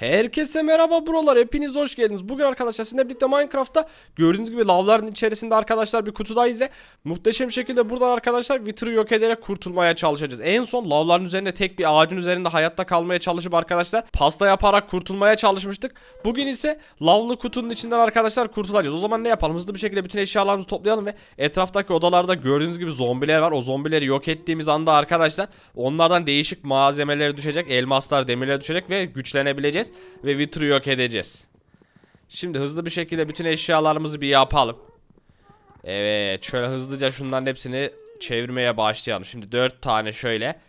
Herkese merhaba buralar hepiniz hoş geldiniz. Bugün arkadaşlar sizinle birlikte Minecraft'ta gördüğünüz gibi lavların içerisinde arkadaşlar bir kutudayız ve muhteşem şekilde buradan arkadaşlar Wither'ı yok ederek kurtulmaya çalışacağız. En son lavların üzerinde tek bir ağacın üzerinde hayatta kalmaya çalışıp arkadaşlar pasta yaparak kurtulmaya çalışmıştık. Bugün ise lavlı kutunun içinden arkadaşlar kurtulacağız. O zaman ne yapalım? Hızlı bir şekilde bütün eşyalarımızı toplayalım ve etraftaki odalarda gördüğünüz gibi zombiler var. O zombileri yok ettiğimiz anda arkadaşlar onlardan değişik malzemeler düşecek, elmaslar, demirler düşecek ve güçlenebileceğiz. Ve Wither'ı yok edeceğiz. Şimdi hızlı bir şekilde bütün eşyalarımızı bir yapalım. Evet şöyle hızlıca şunların hepsini çevirmeye başlayalım. Şimdi 4 tane şöyle.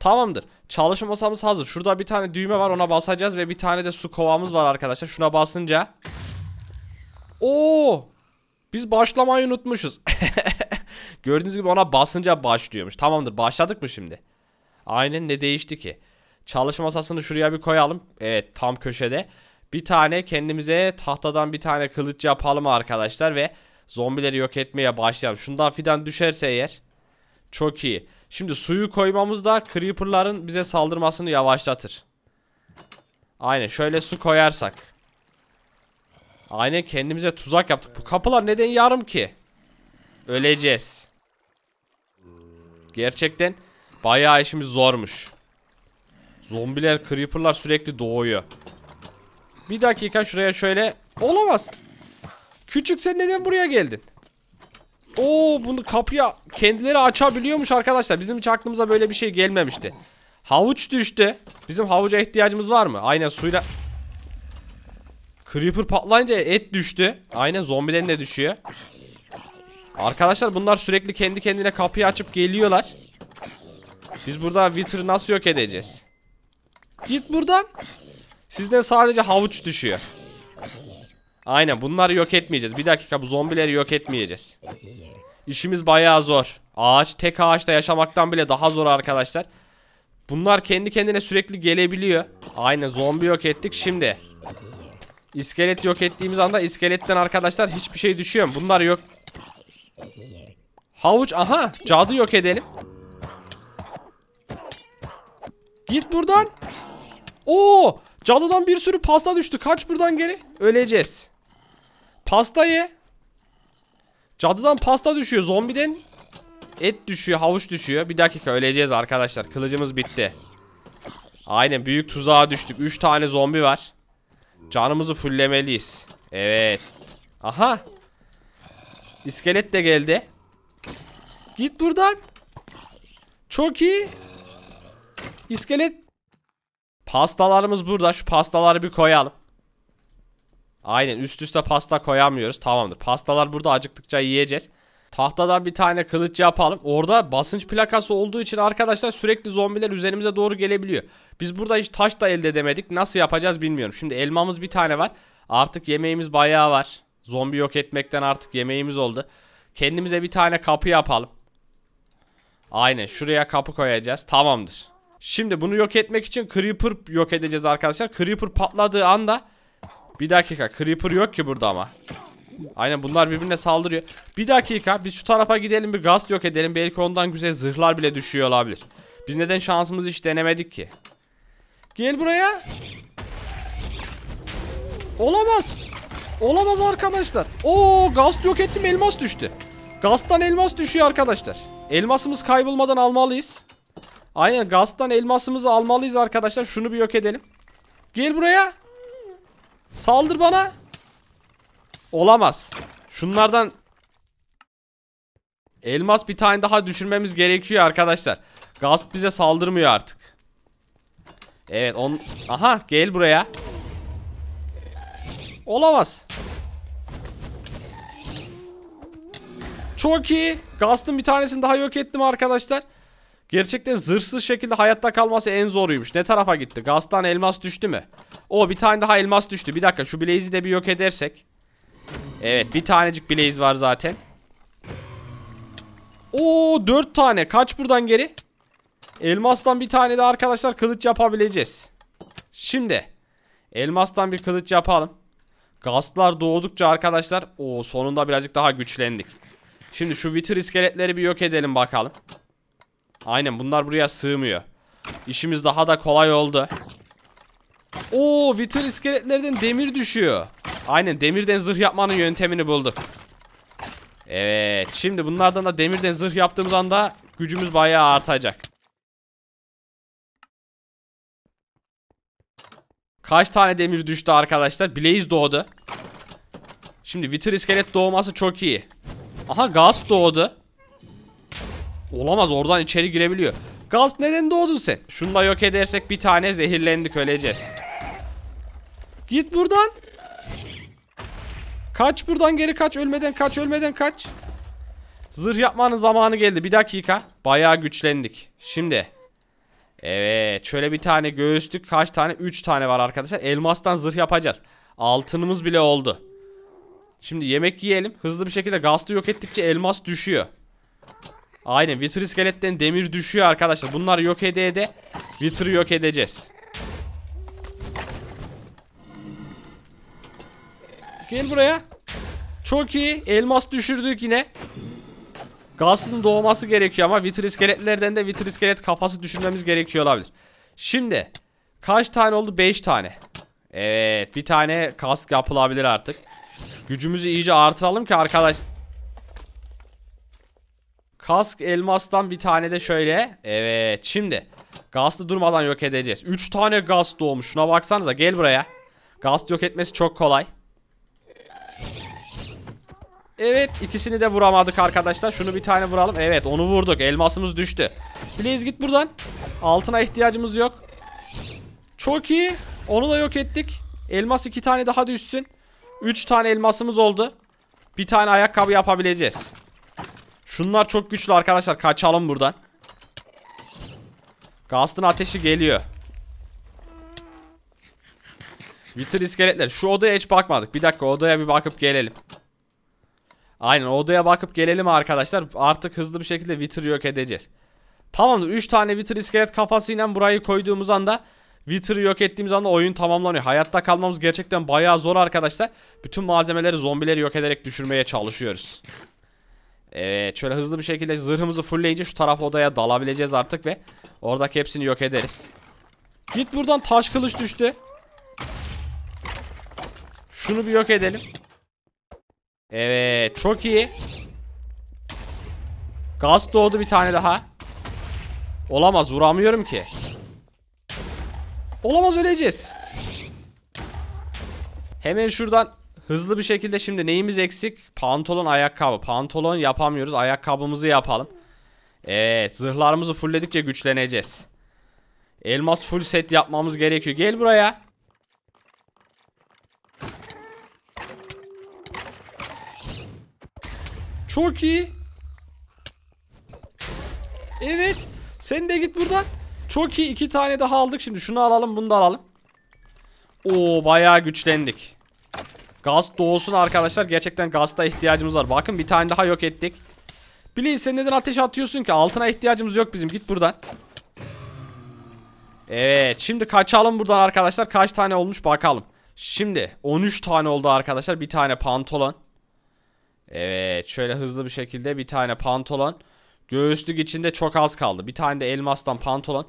Tamamdır. Çalışma masamız hazır. Şurada bir tane düğme var ona basacağız ve bir tane de su kovamız var arkadaşlar. Şuna basınca. Oo! Biz başlamayı unutmuşuz. Gördüğünüz gibi ona basınca başlıyormuş. Tamamdır başladık mı şimdi? Aynen ne değişti ki? Çalışma masasını şuraya bir koyalım. Evet tam köşede. Bir tane kendimize tahtadan bir tane kılıç yapalım arkadaşlar ve zombileri yok etmeye başlayalım. Şundan fidan düşerse eğer çok iyi. Şimdi suyu koymamız da creeperların bize saldırmasını yavaşlatır. Aynen şöyle su koyarsak. Aynen kendimize tuzak yaptık. Bu kapılar neden yarım ki? Öleceğiz. Gerçekten bayağı işimiz zormuş. Zombiler, creeperlar sürekli doğuyor. Bir dakika şuraya şöyle. Olamaz. Küçük sen neden buraya geldin? Oo bunu kapıya kendileri açabiliyormuş arkadaşlar. Bizim hiç aklımıza böyle bir şey gelmemişti. Havuç düştü. Bizim havuca ihtiyacımız var mı? Aynen suyla... Creeper patlayınca et düştü. Aynen zombilerin de düşüyor. Arkadaşlar bunlar sürekli kendi kendine kapıyı açıp geliyorlar. Biz burada Witter'ı nasıl yok edeceğiz? Git buradan. Sizden sadece havuç düşüyor. Aynen bunları yok etmeyeceğiz. Bir dakika bu zombileri yok etmeyeceğiz. İşimiz bayağı zor. Ağaç tek ağaçta yaşamaktan bile daha zor arkadaşlar. Bunlar kendi kendine sürekli gelebiliyor. Aynen zombi yok ettik şimdi. iskelet yok ettiğimiz anda iskeletten arkadaşlar hiçbir şey düşüyor mu? Bunlar yok. Havuç aha cadı yok edelim. Git buradan. Oo! Cadıdan bir sürü pasta düştü. Kaç buradan geri? Öleceğiz. Pasta ye. Cadıdan pasta düşüyor. Zombiden et düşüyor. Havuç düşüyor. Bir dakika öleceğiz arkadaşlar. Kılıcımız bitti. Aynen büyük tuzağa düştük. 3 tane zombi var. Canımızı fullemeliyiz. Evet. Aha. İskelet de geldi. Git buradan. Çok iyi. İskelet Pastalarımız burada. Şu pastaları bir koyalım. Aynen üst üste pasta koyamıyoruz. Tamamdır. Pastalar burada acıktıkça yiyeceğiz. Tahtadan bir tane kılıç yapalım. Orada basınç plakası olduğu için arkadaşlar sürekli zombiler üzerimize doğru gelebiliyor. Biz burada hiç taş da elde edemedik. Nasıl yapacağız bilmiyorum. Şimdi elmamız bir tane var. Artık yemeğimiz bayağı var. Zombi yok etmekten artık yemeğimiz oldu. Kendimize bir tane kapı yapalım. Aynen şuraya kapı koyacağız. Tamamdır. Şimdi bunu yok etmek için Creeper yok edeceğiz arkadaşlar. Creeper patladığı anda bir dakika Creeper yok ki burada ama. Aynen bunlar birbirine saldırıyor. Bir dakika biz şu tarafa gidelim bir gaz yok edelim. Belki ondan güzel zırhlar bile düşüyor olabilir. Biz neden şansımızı hiç denemedik ki? Gel buraya. Olamaz. Olamaz arkadaşlar. Oo gaz yok ettim elmas düştü. Gazdan elmas düşüyor arkadaşlar. Elmasımız kaybolmadan almalıyız. Aynen Gast'tan elmasımızı almalıyız arkadaşlar. Şunu bir yok edelim. Gel buraya. Saldır bana. Olamaz. Şunlardan elmas bir tane daha düşürmemiz gerekiyor arkadaşlar. Gasp bize saldırmıyor artık. Evet on... Aha gel buraya. Olamaz. Çok iyi. Gast'ın bir tanesini daha yok ettim arkadaşlar. Gerçekten zırhsız şekilde hayatta kalması en zoruymuş. Ne tarafa gitti? Gazdan elmas düştü mü? O bir tane daha elmas düştü. Bir dakika şu Blaze'i de bir yok edersek. Evet bir tanecik Blaze var zaten. Oo dört tane. Kaç buradan geri? Elmastan bir tane de arkadaşlar kılıç yapabileceğiz. Şimdi elmastan bir kılıç yapalım. Gazlar doğdukça arkadaşlar o sonunda birazcık daha güçlendik. Şimdi şu vitir iskeletleri bir yok edelim bakalım. Aynen bunlar buraya sığmıyor. İşimiz daha da kolay oldu. Oo vital iskeletlerden demir düşüyor. Aynen demirden zırh yapmanın yöntemini bulduk. Evet şimdi bunlardan da demirden zırh yaptığımız anda gücümüz bayağı artacak. Kaç tane demir düştü arkadaşlar? Blaze doğdu. Şimdi vital iskelet doğması çok iyi. Aha gaz doğdu. Olamaz oradan içeri girebiliyor. Gaz neden doğdun sen? Şunu da yok edersek bir tane zehirlendik öleceğiz. Git buradan. Kaç buradan geri kaç ölmeden kaç ölmeden kaç. Zırh yapmanın zamanı geldi. Bir dakika. Bayağı güçlendik. Şimdi. Evet. Şöyle bir tane göğüslük. Kaç tane? 3 tane var arkadaşlar. Elmastan zırh yapacağız. Altınımız bile oldu. Şimdi yemek yiyelim. Hızlı bir şekilde gazlı yok ettikçe elmas düşüyor. Aynen Wither iskeletten demir düşüyor arkadaşlar. Bunları yok ede ede Wither'ı yok edeceğiz. Gel buraya. Çok iyi. Elmas düşürdük yine. Gasın doğması gerekiyor ama Wither iskeletlerden de Wither iskelet kafası düşürmemiz gerekiyor olabilir. Şimdi kaç tane oldu? 5 tane. Evet bir tane kask yapılabilir artık. Gücümüzü iyice artıralım ki arkadaş Kask elmastan bir tane de şöyle. Evet şimdi. Gastı durmadan yok edeceğiz. 3 tane gast doğmuş. Şuna baksanıza gel buraya. Gast yok etmesi çok kolay. Evet ikisini de vuramadık arkadaşlar. Şunu bir tane vuralım. Evet onu vurduk. Elmasımız düştü. Blaze git buradan. Altına ihtiyacımız yok. Çok iyi. Onu da yok ettik. Elmas iki tane daha düşsün. Üç tane elmasımız oldu. Bir tane ayakkabı yapabileceğiz. Şunlar çok güçlü arkadaşlar. Kaçalım buradan. Gast'ın ateşi geliyor. Vitir iskeletler. Şu odaya hiç bakmadık. Bir dakika odaya bir bakıp gelelim. Aynen odaya bakıp gelelim arkadaşlar. Artık hızlı bir şekilde Vitir yok edeceğiz. Tamamdır. 3 tane Vitir iskelet kafasıyla burayı koyduğumuz anda Wither'ı yok ettiğimiz anda oyun tamamlanıyor. Hayatta kalmamız gerçekten bayağı zor arkadaşlar. Bütün malzemeleri zombileri yok ederek düşürmeye çalışıyoruz. Evet şöyle hızlı bir şekilde zırhımızı fullleyince şu taraf odaya dalabileceğiz artık ve oradaki hepsini yok ederiz. Git buradan taş kılıç düştü. Şunu bir yok edelim. Evet çok iyi. Gaz doğdu bir tane daha. Olamaz vuramıyorum ki. Olamaz öleceğiz. Hemen şuradan Hızlı bir şekilde şimdi neyimiz eksik? Pantolon, ayakkabı. Pantolon yapamıyoruz. Ayakkabımızı yapalım. Evet zırhlarımızı fullledikçe güçleneceğiz. Elmas full set yapmamız gerekiyor. Gel buraya. Çok iyi. Evet. Sen de git buradan. Çok iyi. iki tane daha aldık şimdi. Şunu alalım bunu da alalım. Oo bayağı güçlendik. Gaz doğsun arkadaşlar. Gerçekten gazda ihtiyacımız var. Bakın bir tane daha yok ettik. Billy sen neden ateş atıyorsun ki? Altına ihtiyacımız yok bizim. Git buradan. Evet. Şimdi kaçalım buradan arkadaşlar. Kaç tane olmuş bakalım. Şimdi 13 tane oldu arkadaşlar. Bir tane pantolon. Evet. Şöyle hızlı bir şekilde bir tane pantolon. Göğüslük içinde çok az kaldı. Bir tane de elmastan pantolon.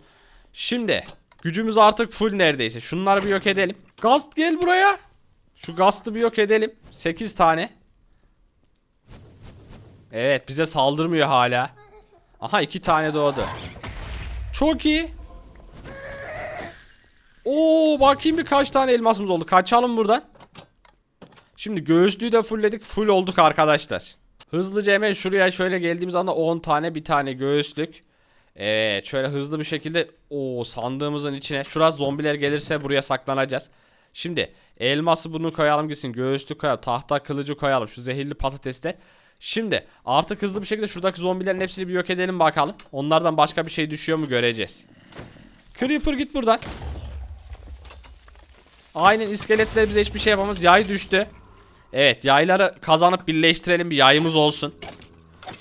Şimdi gücümüz artık full neredeyse. Şunları bir yok edelim. Gast gel buraya. Şu Gast'ı bir yok edelim. 8 tane. Evet bize saldırmıyor hala. Aha 2 tane doğdu. Çok iyi. Oo bakayım bir kaç tane elmasımız oldu. Kaçalım buradan. Şimdi göğüslüğü de fullledik. Full olduk arkadaşlar. Hızlıca hemen şuraya şöyle geldiğimiz anda 10 tane bir tane göğüslük. Evet şöyle hızlı bir şekilde o sandığımızın içine. Şurası zombiler gelirse buraya saklanacağız. Şimdi elması bunu koyalım gitsin. Göğüslü koyalım. Tahta kılıcı koyalım. Şu zehirli patateste. Şimdi artık hızlı bir şekilde şuradaki zombilerin hepsini bir yok edelim bakalım. Onlardan başka bir şey düşüyor mu göreceğiz. Creeper git buradan. Aynen iskeletler bize hiçbir şey yapamaz. Yay düştü. Evet yayları kazanıp birleştirelim bir yayımız olsun.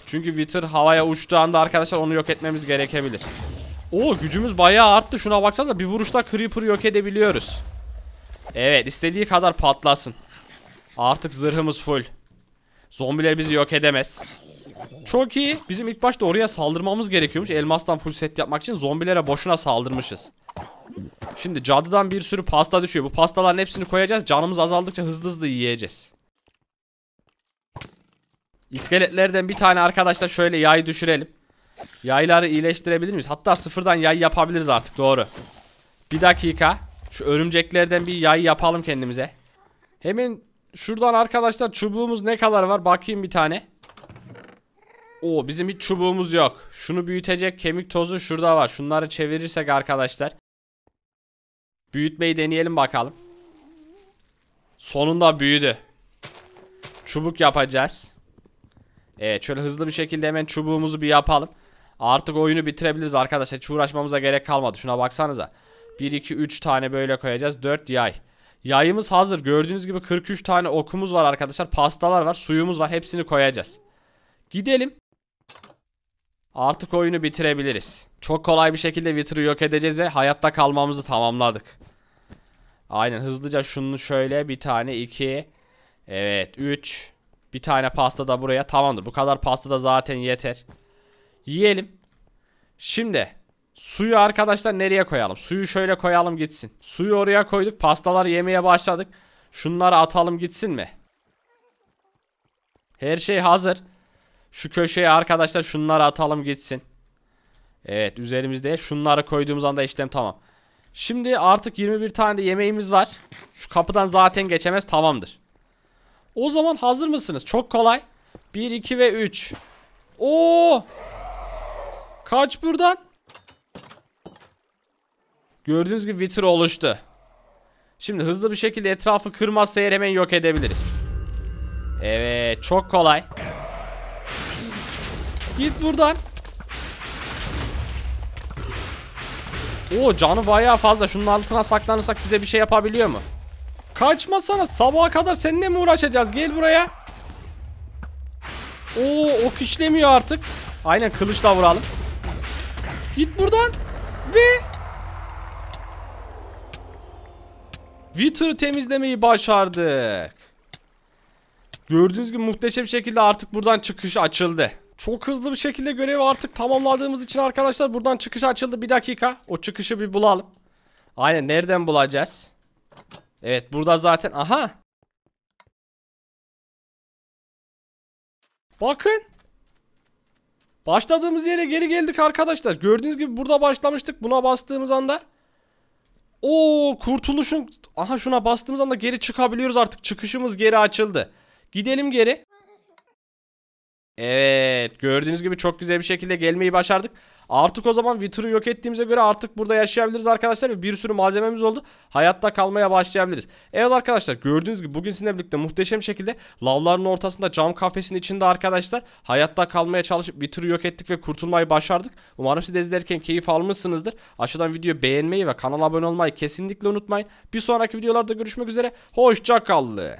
Çünkü Wither havaya uçtuğu anda arkadaşlar onu yok etmemiz gerekebilir. Oo gücümüz bayağı arttı. Şuna baksanıza bir vuruşta Creeper yok edebiliyoruz. Evet istediği kadar patlasın. Artık zırhımız full. Zombiler bizi yok edemez. Çok iyi. Bizim ilk başta oraya saldırmamız gerekiyormuş. Elmastan full set yapmak için zombilere boşuna saldırmışız. Şimdi cadıdan bir sürü pasta düşüyor. Bu pastaların hepsini koyacağız. Canımız azaldıkça hızlı hızlı yiyeceğiz. İskeletlerden bir tane arkadaşlar şöyle yay düşürelim. Yayları iyileştirebilir miyiz? Hatta sıfırdan yay yapabiliriz artık doğru. Bir dakika. Şu örümceklerden bir yay yapalım kendimize. Hemen şuradan arkadaşlar çubuğumuz ne kadar var? Bakayım bir tane. Oo bizim hiç çubuğumuz yok. Şunu büyütecek kemik tozu şurada var. Şunları çevirirsek arkadaşlar. Büyütmeyi deneyelim bakalım. Sonunda büyüdü. Çubuk yapacağız. Evet şöyle hızlı bir şekilde hemen çubuğumuzu bir yapalım. Artık oyunu bitirebiliriz arkadaşlar. Hiç uğraşmamıza gerek kalmadı. Şuna baksanıza. 1, 2, 3 tane böyle koyacağız. 4 yay. Yayımız hazır. Gördüğünüz gibi 43 tane okumuz var arkadaşlar. Pastalar var. Suyumuz var. Hepsini koyacağız. Gidelim. Artık oyunu bitirebiliriz. Çok kolay bir şekilde Wither'ı yok edeceğiz ve hayatta kalmamızı tamamladık. Aynen hızlıca şunu şöyle bir tane iki. Evet üç. Bir tane pasta da buraya tamamdır. Bu kadar pasta da zaten yeter. Yiyelim. Şimdi Suyu arkadaşlar nereye koyalım? Suyu şöyle koyalım gitsin. Suyu oraya koyduk. Pastalar yemeye başladık. Şunları atalım gitsin mi? Her şey hazır. Şu köşeye arkadaşlar şunları atalım gitsin. Evet üzerimizde şunları koyduğumuz anda işlem tamam. Şimdi artık 21 tane de yemeğimiz var. Şu kapıdan zaten geçemez tamamdır. O zaman hazır mısınız? Çok kolay. 1, 2 ve 3. Oo! Kaç buradan? Gördüğünüz gibi vitro oluştu. Şimdi hızlı bir şekilde etrafı kırmazsa eğer hemen yok edebiliriz. Evet çok kolay. Git buradan. O canı bayağı fazla. Şunun altına saklanırsak bize bir şey yapabiliyor mu? Kaçmasana. Sabaha kadar seninle mi uğraşacağız? Gel buraya. Oo ok işlemiyor artık. Aynen kılıçla vuralım. Git buradan. Ve Wither'ı temizlemeyi başardık. Gördüğünüz gibi muhteşem şekilde artık buradan çıkış açıldı. Çok hızlı bir şekilde görevi artık tamamladığımız için arkadaşlar buradan çıkış açıldı. Bir dakika o çıkışı bir bulalım. Aynen nereden bulacağız? Evet burada zaten aha. Bakın. Başladığımız yere geri geldik arkadaşlar. Gördüğünüz gibi burada başlamıştık. Buna bastığımız anda o kurtuluşun aha şuna bastığımız anda geri çıkabiliyoruz artık. Çıkışımız geri açıldı. Gidelim geri. Evet gördüğünüz gibi çok güzel bir şekilde gelmeyi başardık. Artık o zaman Wither'ı yok ettiğimize göre artık burada yaşayabiliriz arkadaşlar. bir sürü malzememiz oldu. Hayatta kalmaya başlayabiliriz. Evet arkadaşlar gördüğünüz gibi bugün sizinle birlikte muhteşem şekilde lavların ortasında cam kafesinin içinde arkadaşlar. Hayatta kalmaya çalışıp Wither'ı yok ettik ve kurtulmayı başardık. Umarım siz de izlerken keyif almışsınızdır. Aşağıdan videoyu beğenmeyi ve kanala abone olmayı kesinlikle unutmayın. Bir sonraki videolarda görüşmek üzere. Hoşçakalın.